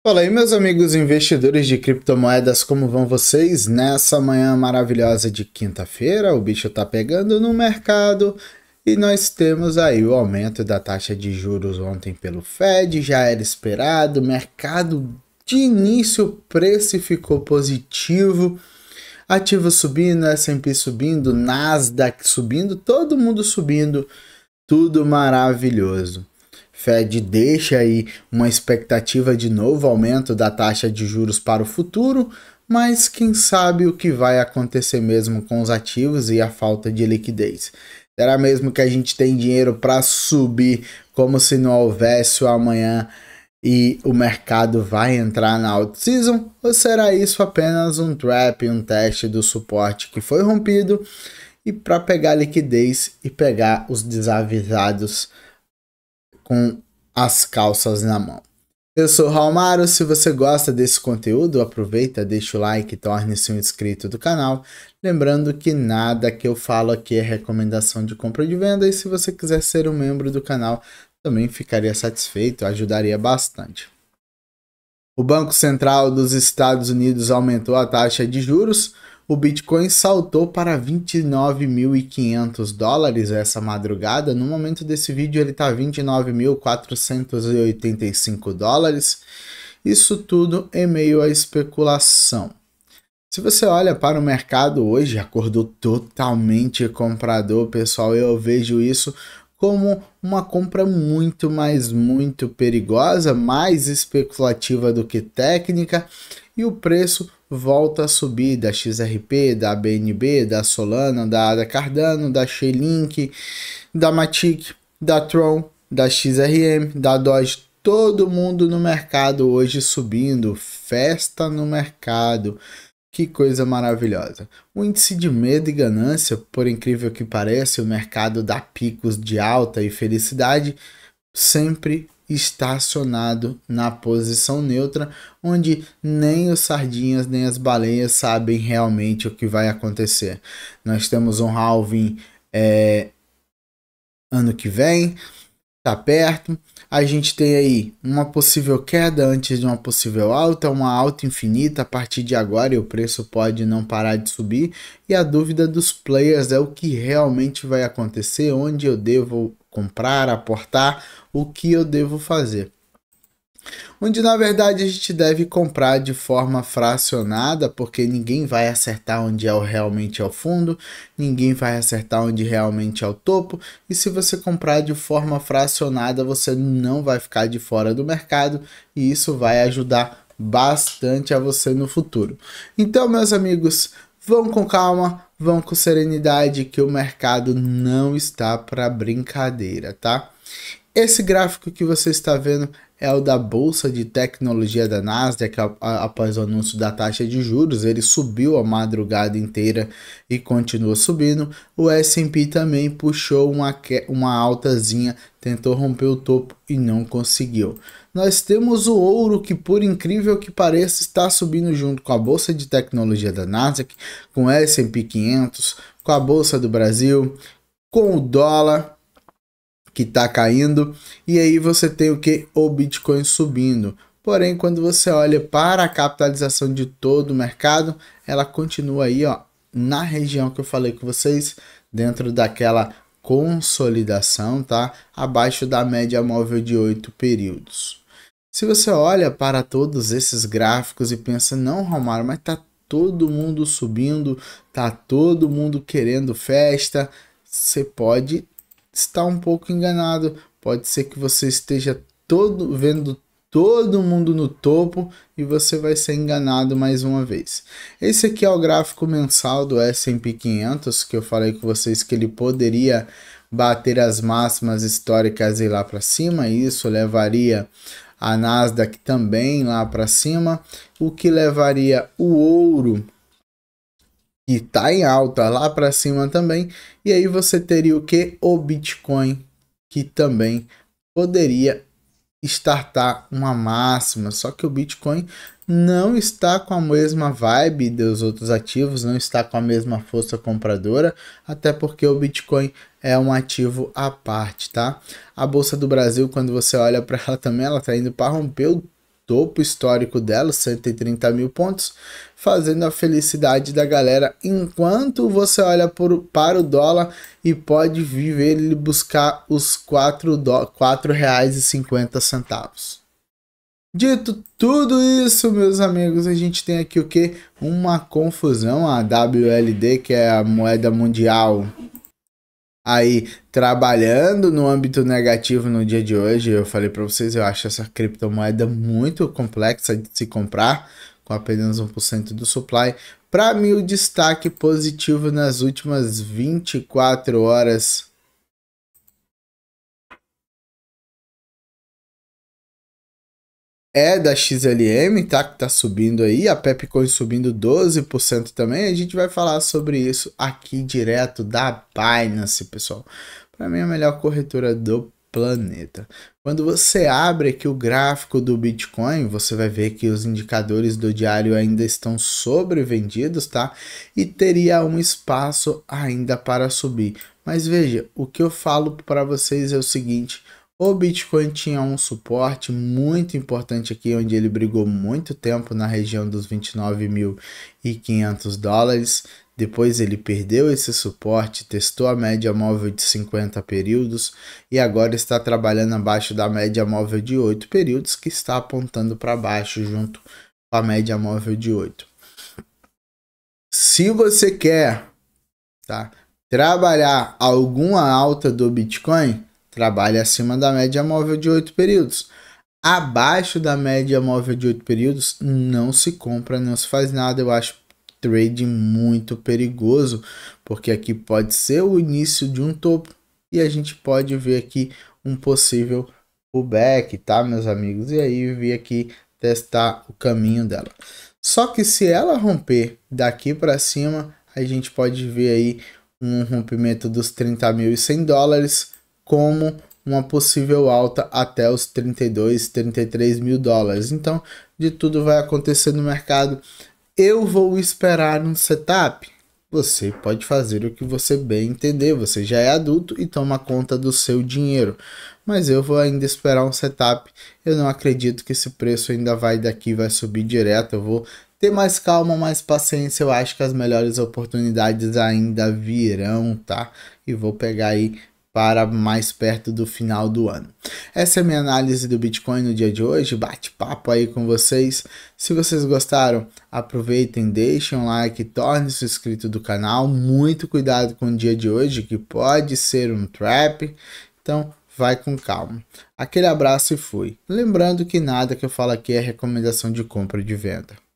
Fala aí, meus amigos investidores de criptomoedas, como vão vocês? Nessa manhã maravilhosa de quinta-feira, o bicho tá pegando no mercado e nós temos aí o aumento da taxa de juros ontem pelo Fed, já era esperado, mercado de início precificou positivo, ativos subindo, S&P subindo, Nasdaq subindo, todo mundo subindo, tudo maravilhoso. Fed deixa aí uma expectativa de novo aumento da taxa de juros para o futuro, mas quem sabe o que vai acontecer mesmo com os ativos e a falta de liquidez. Será mesmo que a gente tem dinheiro para subir como se não houvesse o amanhã e o mercado vai entrar na out-season? Ou será isso apenas um trap, um teste do suporte que foi rompido e para pegar liquidez e pegar os desavisados? com as calças na mão. Eu sou o Raulmaro, se você gosta desse conteúdo, aproveita, deixa o like e torne-se um inscrito do canal. Lembrando que nada que eu falo aqui é recomendação de compra e de venda e se você quiser ser um membro do canal, também ficaria satisfeito, ajudaria bastante. O Banco Central dos Estados Unidos aumentou a taxa de juros, o Bitcoin saltou para 29.500 dólares essa madrugada. No momento desse vídeo, ele está 29.485 dólares. Isso tudo em meio à especulação. Se você olha para o mercado hoje, acordou totalmente comprador, pessoal. Eu vejo isso como uma compra muito, mais muito perigosa, mais especulativa do que técnica, e o preço volta a subir da XRP, da BNB, da Solana, da ADA Cardano, da Chainlink, da Matic, da Tron, da XRM, da Doge, todo mundo no mercado hoje subindo, festa no mercado. Que coisa maravilhosa. O índice de medo e ganância, por incrível que pareça, o mercado dá picos de alta e felicidade sempre estacionado na posição neutra, onde nem os sardinhas nem as baleias sabem realmente o que vai acontecer. Nós temos um halving é, ano que vem, tá perto. A gente tem aí uma possível queda antes de uma possível alta, uma alta infinita a partir de agora e o preço pode não parar de subir. E a dúvida dos players é o que realmente vai acontecer, onde eu devo comprar, aportar, o que eu devo fazer. Onde na verdade a gente deve comprar de forma fracionada, porque ninguém vai acertar onde é o, realmente é o fundo, ninguém vai acertar onde realmente é o topo, e se você comprar de forma fracionada, você não vai ficar de fora do mercado, e isso vai ajudar bastante a você no futuro. Então, meus amigos, Vão com calma, vão com serenidade, que o mercado não está para brincadeira, tá? Esse gráfico que você está vendo é o da Bolsa de Tecnologia da Nasdaq após o anúncio da taxa de juros, ele subiu a madrugada inteira e continua subindo. O S&P também puxou uma, uma altazinha, tentou romper o topo e não conseguiu. Nós temos o ouro que, por incrível que pareça, está subindo junto com a Bolsa de Tecnologia da Nasdaq, com o S&P 500, com a Bolsa do Brasil, com o dólar que está caindo, e aí você tem o que? O Bitcoin subindo. Porém, quando você olha para a capitalização de todo o mercado, ela continua aí, ó, na região que eu falei com vocês, dentro daquela consolidação, tá? Abaixo da média móvel de oito períodos. Se você olha para todos esses gráficos e pensa, não, Romário, mas tá todo mundo subindo, tá todo mundo querendo festa, você pode está um pouco enganado. Pode ser que você esteja todo vendo todo mundo no topo e você vai ser enganado mais uma vez. Esse aqui é o gráfico mensal do S&P 500 que eu falei com vocês que ele poderia bater as máximas históricas e lá para cima, e isso levaria a Nasdaq também lá para cima, o que levaria o ouro que tá em alta lá para cima também. E aí você teria o que? O Bitcoin, que também poderia startar uma máxima, só que o Bitcoin não está com a mesma vibe dos outros ativos, não está com a mesma força compradora, até porque o Bitcoin é um ativo à parte, tá? A bolsa do Brasil, quando você olha para ela também, ela está indo para romper o topo histórico dela, 130 mil pontos, fazendo a felicidade da galera enquanto você olha por, para o dólar e pode viver ele buscar os R$ 4,50. Dito tudo isso, meus amigos, a gente tem aqui o que? Uma confusão, a WLD, que é a moeda mundial aí trabalhando no âmbito negativo no dia de hoje. Eu falei para vocês, eu acho essa criptomoeda muito complexa de se comprar, com apenas 1% do supply. Para mim, o destaque positivo nas últimas 24 horas é da XLM, tá? Que tá subindo aí, a Pepcoin subindo 12% também. A gente vai falar sobre isso aqui direto da Binance, pessoal. Para mim, é a melhor corretora do planeta. Quando você abre aqui o gráfico do Bitcoin, você vai ver que os indicadores do diário ainda estão sobrevendidos, tá? E teria um espaço ainda para subir. Mas veja, o que eu falo para vocês é o seguinte: o Bitcoin tinha um suporte muito importante aqui, onde ele brigou muito tempo na região dos 29.500 dólares. Depois ele perdeu esse suporte, testou a média móvel de 50 períodos e agora está trabalhando abaixo da média móvel de 8 períodos, que está apontando para baixo junto com a média móvel de 8. Se você quer tá, trabalhar alguma alta do Bitcoin, Trabalhe acima da média móvel de 8 períodos. Abaixo da média móvel de 8 períodos, não se compra, não se faz nada. Eu acho trade muito perigoso, porque aqui pode ser o início de um topo e a gente pode ver aqui um possível pullback, tá, meus amigos? E aí vir aqui testar o caminho dela. Só que se ela romper daqui para cima, a gente pode ver aí um rompimento dos 30.100 dólares como uma possível alta até os 32, 33 mil dólares. Então, de tudo vai acontecer no mercado. Eu vou esperar um setup. Você pode fazer o que você bem entender. Você já é adulto e toma conta do seu dinheiro. Mas eu vou ainda esperar um setup. Eu não acredito que esse preço ainda vai daqui, vai subir direto. Eu vou ter mais calma, mais paciência. Eu acho que as melhores oportunidades ainda virão, tá? E vou pegar aí para mais perto do final do ano. Essa é a minha análise do Bitcoin no dia de hoje, bate-papo aí com vocês. Se vocês gostaram, aproveitem, deixem um like, torne-se inscrito do canal. Muito cuidado com o dia de hoje, que pode ser um trap. Então, vai com calma. Aquele abraço e fui. Lembrando que nada que eu falo aqui é recomendação de compra e de venda.